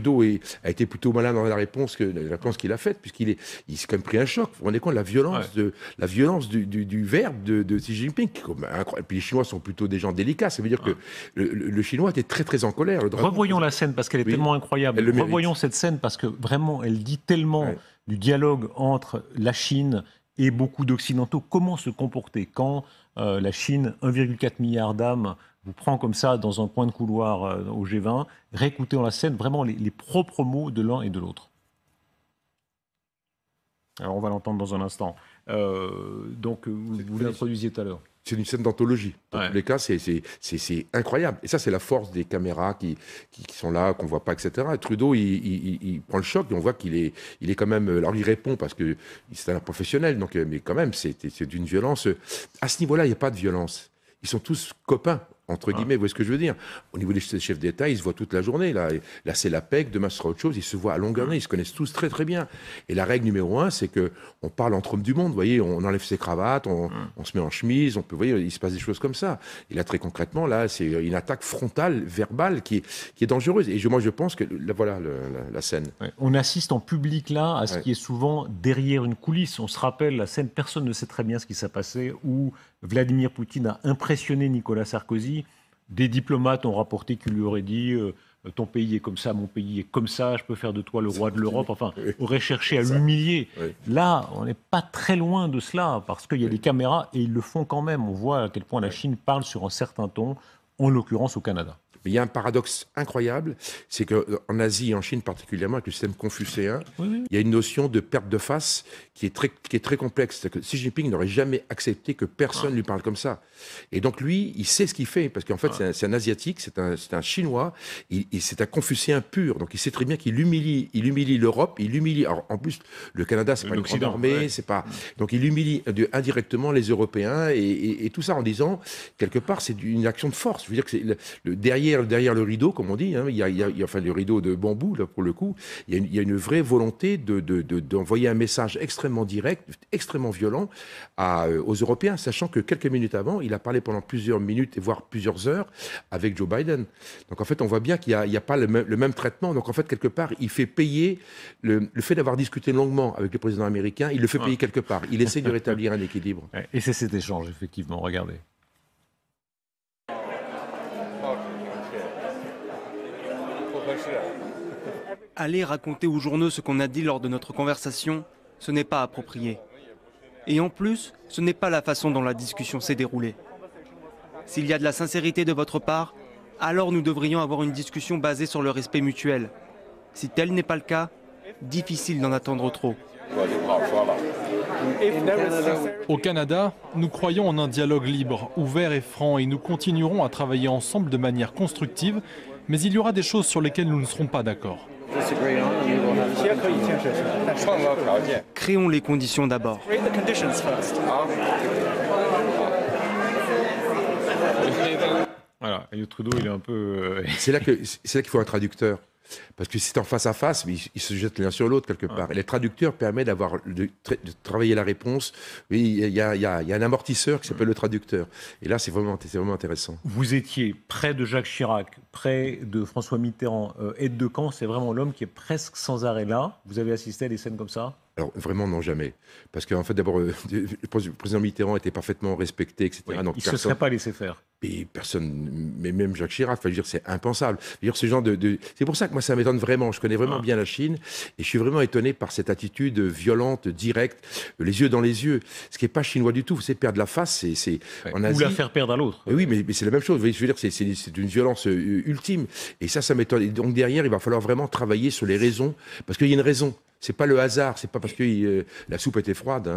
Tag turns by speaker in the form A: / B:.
A: Trudeau a été plutôt malin dans la réponse que qu'il a faite, puisqu'il est, il s'est quand même pris un choc. Vous vous rendez compte la violence de la violence du, verbe de, Xi Jinping. Comme Et puis les Chinois sont plutôt des gens délicats. Ça veut dire que le, Chinois était très très en colère. Revoyons la scène parce qu'elle est tellement incroyable. Revoyons
B: cette scène parce que vraiment, elle dit tellement du dialogue entre la Chine et beaucoup d'Occidentaux. Comment se comporter quand euh, la Chine, 1,4 milliard d'âmes vous prend comme ça dans un coin de couloir euh, au G20, réécoutez en la scène vraiment les, propres mots de l'un et de l'autre. Alors on va l'entendre dans un instant. Euh, donc euh, vous, vous l'introduisiez tout à l'heure. C'est une scène d'anthologie.
A: Dans tous les cas, c'est incroyable. Et ça, c'est la force des caméras qui, qui, sont là, qu'on ne voit pas, etc. Trudeau, il, prend le choc et on voit qu'il est, il est quand même. Alors, il répond parce que c'est un professionnel, donc, mais quand même, c'est d'une violence. À ce niveau-là, il n'y a pas de violence. Ils sont tous copains entre ah. guillemets, vous voyez ce que je veux dire Au niveau des chefs d'État, ils se voient toute la journée. Là, là c'est la PEC, demain ce sera autre chose. Ils se voient à longueur d'année, ils se connaissent tous très très bien. Et la règle numéro un, c'est que on parle entre hommes du monde. Vous voyez, on enlève ses cravates, on, hmm. se met en chemise, on peut, vous voyez, il se passe des choses comme ça. Et là, très concrètement, là, c'est une attaque frontale, verbale, qui, qui est dangereuse. Et moi, je pense que voilà la, scène.
B: On assiste en public là à ce qui est souvent derrière une coulisse. On se rappelle la scène, personne ne sait très bien ce qui s'est passé, où Vladimir Poutine a impressionné Nicolas Sarkozy des diplomates ont rapporté qu'il lui aurait dit euh, ton pays est comme ça, mon pays est comme ça, je peux faire de toi le roi de l'Europe. Enfin, aurait cherché à l'humilier. Là, on n'est pas très loin de cela parce qu'il y a des caméras et ils le font quand même. On voit à quel point la Chine parle sur un
A: certain ton, en l'occurrence au Canada. Mais il y a un paradoxe incroyable, c'est qu'en euh, Asie, en Chine particulièrement, avec le système confucéen, il y a une notion de perte de face qui est très, qui est très complexe. que Xi Jinping n'aurait jamais accepté que personne ah. lui parle comme ça. Et donc lui, il sait ce qu'il fait, parce qu'en fait, ah. c'est un, Asiatique, c'est un, un, Chinois, il, c'est un confucéen pur. Donc il sait très bien qu'il humilie il humilie l'Europe, il humilie... en plus, le Canada, c'est pas une grande armée, c'est pas... Mm. Donc il humilie euh, indirectement les Européens et, tout ça en disant, quelque part, c'est une action de force. Je veux dire que le, derrière derrière, le rideau, comme on dit, hein, il, y a, enfin le rideau de bambou, là, pour le coup, il y a une, vraie volonté d'envoyer un message extrêmement direct, extrêmement violent euh, aux Européens, sachant que quelques minutes avant, il a parlé pendant plusieurs minutes, voire plusieurs heures, avec Joe Biden. Donc en fait, on voit bien qu'il n'y a, pas le même, traitement. Donc en fait, quelque part, il fait payer le, le fait d'avoir discuté longuement avec le président américain, il le fait payer quelque part. Il essaie de rétablir un équilibre. Et c'est cet échange, effectivement, regardez.
B: Aller raconter aux journaux ce qu'on a dit lors de notre conversation, ce n'est pas approprié. Et en plus, ce n'est pas la façon dont la discussion s'est déroulée. S'il y a de la sincérité de votre part, alors nous devrions avoir une discussion basée sur le respect mutuel.
A: Si tel n'est pas le cas, difficile d'en attendre trop. Au Canada, nous croyons en un dialogue libre, ouvert et franc et nous continuerons à travailler ensemble de manière constructive mais il y aura des choses sur lesquelles nous ne serons pas d'accord.
B: Créons les conditions d'abord.
A: Voilà, et Trudeau, il est un peu. Euh, c'est là qu'il faut un traducteur. Parce que c'est en face à face, ils, ils se jettent l'un sur l'autre quelque part. Et les traducteurs permettent d'avoir de, travailler la réponse. Il y, a, y un amortisseur qui s'appelle le traducteur. Et là, c'est vraiment, vraiment intéressant.
B: Vous étiez près de Jacques Chirac, près de François Mitterrand, aide euh, de camp. C'est vraiment l'homme qui est presque sans arrêt là. Vous avez assisté à des scènes comme ça
A: alors vraiment non jamais, parce qu'en fait d'abord euh, le président Mitterrand était parfaitement respecté, etc. il ne se serait pas laissé faire. Et personne, mais même Jacques Chirac, dire, c'est impensable. dire, ce genre de, c'est pour ça que moi ça m'étonne vraiment. Je connais vraiment ah. bien la Chine et je suis vraiment étonné par cette attitude violente, directe, les yeux dans les yeux. Ce qui n'est pas chinois du tout, c'est perdre la face, c'est, c'est en Asie. ou la faire perdre à l'autre. Oui, mais, c'est la même chose. Je veux dire, c'est, c'est une violence euh, ultime. Et ça, ça m'étonne. donc derrière, il va falloir vraiment travailler sur les raisons, parce qu'il y a une raison. C'est pas le hasard, c'est pas parce que euh, la soupe était froide. Hein.